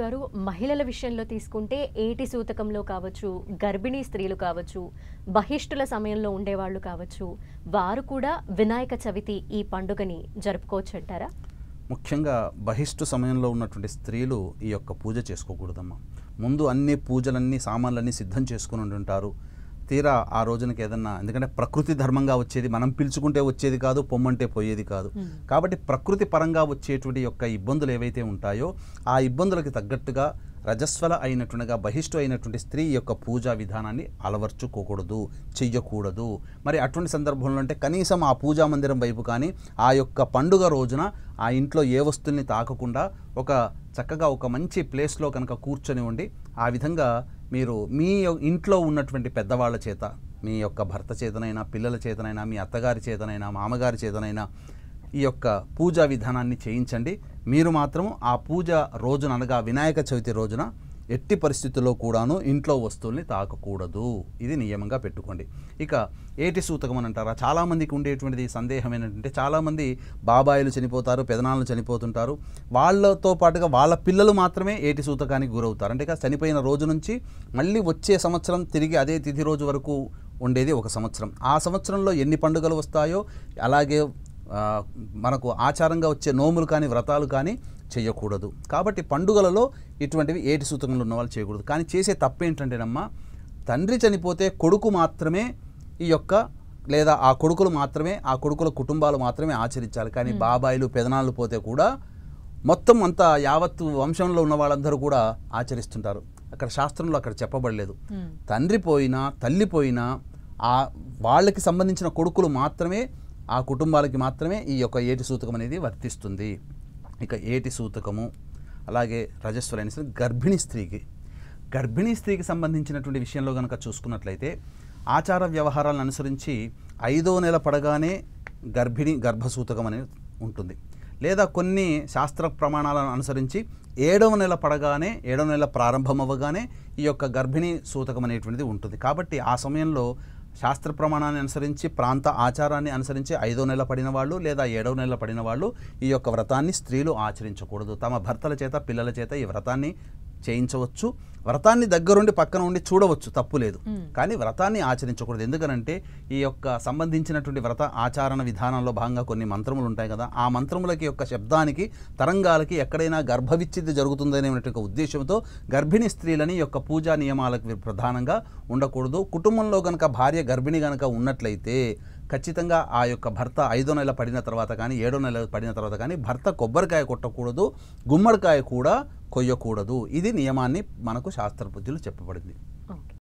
గారు మహిళల విషయంలో తీసుకుంటే ఏటి సూతకంలో కావచ్చు గర్భిణీ స్త్రీలు కావచ్చు బహిష్ఠుల సమయంలో ఉండేవాళ్ళు కావచ్చు వారు కూడా వినాయక చవితి ఈ పండుగని జరుపుకోవచ్చు అంటారా ముఖ్యంగా బహిష్టు సమయంలో ఉన్నటువంటి స్త్రీలు ఈ యొక్క పూజ చేసుకోకూడదమ్మా ముందు అన్ని పూజలన్నీ సామాన్లన్నీ సిద్ధం చేసుకుని ఉంటారు తీరా ఆ రోజునకి ఏదన్నా ఎందుకంటే ప్రకృతి ధర్మంగా వచ్చేది మనం పిలుచుకుంటే వచ్చేది కాదు పొమ్మంటే పోయేది కాదు కాబట్టి ప్రకృతి పరంగా వచ్చేటువంటి యొక్క ఇబ్బందులు ఏవైతే ఉంటాయో ఆ ఇబ్బందులకు తగ్గట్టుగా రజస్వల అయినట్టుగా బహిష్టు అయినటువంటి స్త్రీ యొక్క పూజా విధానాన్ని అలవర్చుకోకూడదు చెయ్యకూడదు మరి అటువంటి సందర్భంలో అంటే కనీసం ఆ పూజా మందిరం వైపు కానీ ఆ యొక్క పండుగ రోజున ఆ ఇంట్లో ఏ వస్తువుల్ని తాకకుండా ఒక చక్కగా ఒక మంచి ప్లేస్లో కనుక కూర్చొని ఉండి ఆ విధంగా మీరు మీ ఇంట్లో ఉన్నటువంటి పెద్దవాళ్ళ చేత మీ యొక్క భర్త చేతనైనా పిల్లల చేతనైనా మీ అత్తగారి చేతనైనా మామగారి చేతనైనా ఈ యొక్క పూజా విధానాన్ని చేయించండి మీరు మాత్రం ఆ పూజ రోజున అనగా వినాయక చవితి రోజున ఎట్టి పరిస్థితుల్లో కూడాను ఇంట్లో వస్తువుల్ని తాకకూడదు ఇది నియమంగా పెట్టుకోండి ఇక ఏటి సూతకం అని అంటారా చాలామందికి ఉండేటువంటిది సందేహం ఏంటంటే చాలామంది బాబాయిలు చనిపోతారు పెదనాలను చనిపోతుంటారు వాళ్ళతో పాటుగా వాళ్ళ పిల్లలు మాత్రమే ఏటి సూతకానికి గురవుతారు అంటే చనిపోయిన రోజు నుంచి మళ్ళీ వచ్చే సంవత్సరం తిరిగి అదే తిథి రోజు వరకు ఉండేది ఒక సంవత్సరం ఆ సంవత్సరంలో ఎన్ని పండుగలు వస్తాయో అలాగే మనకు ఆచారంగా వచ్చే నోములు కానీ వ్రతాలు కానీ చేయకూడదు కాబట్టి పండుగలలో ఇటువంటివి ఏటి సూత్రంలో ఉన్న వాళ్ళు చేయకూడదు కానీ చేసే తప్పేంటంటేనమ్మా తండ్రి చనిపోతే కొడుకు మాత్రమే ఈ యొక్క లేదా ఆ కొడుకులు మాత్రమే ఆ కొడుకుల కుటుంబాలు మాత్రమే ఆచరించాలి కానీ బాబాయిలు పెదనాళ్ళు పోతే కూడా మొత్తం అంతా యావత్తు వంశంలో ఉన్న వాళ్ళందరూ కూడా ఆచరిస్తుంటారు అక్కడ శాస్త్రంలో అక్కడ చెప్పబడలేదు తండ్రి పోయినా తల్లి పోయినా ఆ వాళ్ళకి సంబంధించిన కొడుకులు మాత్రమే ఆ కుటుంబాలకి మాత్రమే ఈ యొక్క ఏటి సూతకం అనేది వర్తిస్తుంది ఇక ఏటి సూతకము అలాగే రజస్వలైన గర్భిణీ స్త్రీకి గర్భిణీ స్త్రీకి సంబంధించినటువంటి విషయంలో కనుక చూసుకున్నట్లయితే ఆచార వ్యవహారాలను అనుసరించి ఐదో నెల పడగానే గర్భిణి గర్భసూతకం అనేది ఉంటుంది లేదా కొన్ని శాస్త్ర ప్రమాణాలను అనుసరించి ఏడవ నెల పడగానే ఏడవ నెల ప్రారంభం అవ్వగానే ఈ యొక్క గర్భిణీ సూతకం అనేటువంటిది ఉంటుంది కాబట్టి ఆ సమయంలో శాస్త్ర ప్రమాణాన్ని అనుసరించి ప్రాంత ఆచారాన్ని అనుసరించి ఐదో నెల పడిన వాళ్ళు లేదా ఏడవ నెల పడిన వాళ్ళు ఈ యొక్క వ్రతాన్ని స్త్రీలు ఆచరించకూడదు తమ భర్తల చేత పిల్లల చేత ఈ వ్రతాన్ని చేయించవచ్చు వ్రతాన్ని దగ్గరుండి పక్కన ఉండి చూడవచ్చు తప్పు లేదు కానీ వ్రతాన్ని ఆచరించకూడదు ఎందుకనంటే ఈ యొక్క సంబంధించినటువంటి వ్రత ఆచరణ విధానంలో భాగంగా కొన్ని మంత్రములు ఉంటాయి కదా ఆ మంత్రములకి యొక్క శబ్దానికి తరంగాలకి ఎక్కడైనా గర్భవిచ్ఛిద్ది జరుగుతుందనేటువంటి ఉద్దేశంతో గర్భిణీ స్త్రీలని యొక్క పూజా నియమాలకు ప్రధానంగా ఉండకూడదు కుటుంబంలో కనుక భార్య గర్భిణి కనుక ఉన్నట్లయితే ఖచ్చితంగా ఆ యొక్క భర్త ఐదో నెల పడిన తర్వాత కానీ ఏడో నెల పడిన తర్వాత కానీ భర్త కొబ్బరికాయ కొట్టకూడదు గుమ్మడికాయ కూడా కొయ్యకూడదు ఇది నియమాన్ని మనకు శాస్త్రబుద్ధులు చెప్పబడింది